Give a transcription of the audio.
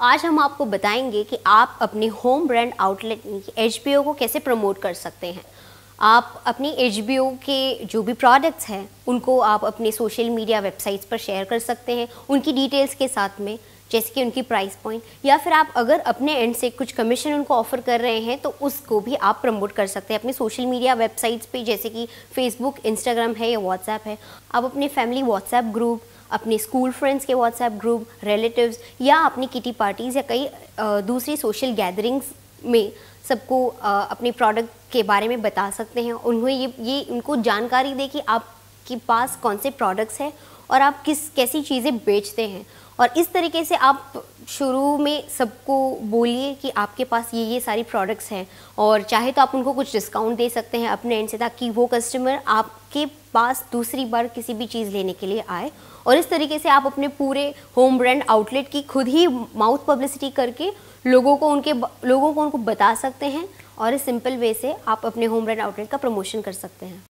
आज हम आपको बताएंगे कि आप अपने home brand outlet H B को कैसे प्रमोट कर सकते हैं आप अपने एच के जो भी प्रोडक्ट्स हैं उनको आप अपने सोशल मीडिया वेबसाइट्स पर शेयर कर सकते हैं उनकी डिटेल्स के साथ में जैसे कि उनकी प्राइस पॉइंट या फिर आप अगर अपने एंड से कुछ कमीशन उनको ऑफर कर रहे हैं तो उसको भी आप प्रमोट कर सकते हैं अपने सोशल मीडिया वेबसाइट्स पे जैसे कि फेसबुक इंस्टाग्राम है या व्हाट्सएप है आप अपने फैमिली व्हाट्सएप ग्रुप अपने स्कूल फ्रेंड्स के व्हाट्सएप ग्रुप रिलेटिव्स या अपनी किटी पार्टीज़ या कई दूसरी सोशल गैदरिंग्स में सबको अपने प्रोडक्ट के बारे में बता सकते हैं उन्हें ये ये उनको जानकारी दे कि आपके पास कौन से प्रोडक्ट्स हैं और आप किस कैसी चीज़ें बेचते हैं और इस तरीके से आप शुरू में सबको बोलिए कि आपके पास ये ये सारी प्रोडक्ट्स हैं और चाहे तो आप उनको कुछ डिस्काउंट दे सकते हैं अपने एंड से ताकि वो कस्टमर आपके पास दूसरी बार किसी भी चीज़ लेने के लिए आए और इस तरीके से आप अपने पूरे होम ब्रांड आउटलेट की खुद ही माउथ पब्लिसिटी करके लोगों को उनके लोगों को उनको बता सकते हैं और इस सिंपल वे से आप अपने होम ब्रांड आउटलेट का प्रमोशन कर सकते हैं